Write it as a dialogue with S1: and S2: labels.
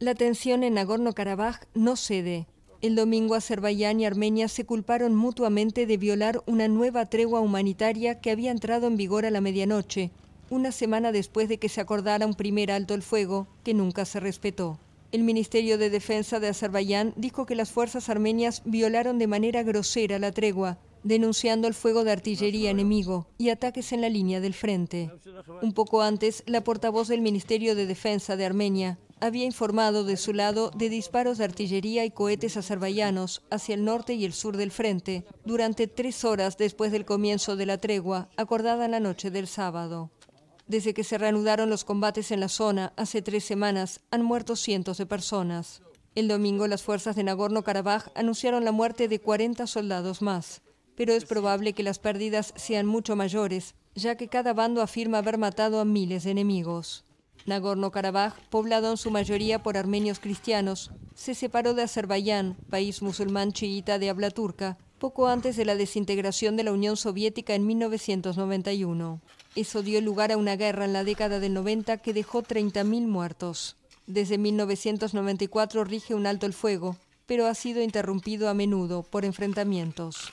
S1: La tensión en Nagorno-Karabaj no cede. El domingo Azerbaiyán y Armenia se culparon mutuamente de violar una nueva tregua humanitaria que había entrado en vigor a la medianoche, una semana después de que se acordara un primer alto el fuego, que nunca se respetó. El Ministerio de Defensa de Azerbaiyán dijo que las fuerzas armenias violaron de manera grosera la tregua, denunciando el fuego de artillería enemigo y ataques en la línea del frente. Un poco antes, la portavoz del Ministerio de Defensa de Armenia, había informado de su lado de disparos de artillería y cohetes azerbaiyanos hacia el norte y el sur del frente durante tres horas después del comienzo de la tregua acordada en la noche del sábado. Desde que se reanudaron los combates en la zona hace tres semanas, han muerto cientos de personas. El domingo las fuerzas de Nagorno-Karabaj anunciaron la muerte de 40 soldados más, pero es probable que las pérdidas sean mucho mayores, ya que cada bando afirma haber matado a miles de enemigos. Nagorno-Karabaj, poblado en su mayoría por armenios cristianos, se separó de Azerbaiyán, país musulmán chiita de habla turca, poco antes de la desintegración de la Unión Soviética en 1991. Eso dio lugar a una guerra en la década del 90 que dejó 30.000 muertos. Desde 1994 rige un alto el fuego, pero ha sido interrumpido a menudo por enfrentamientos.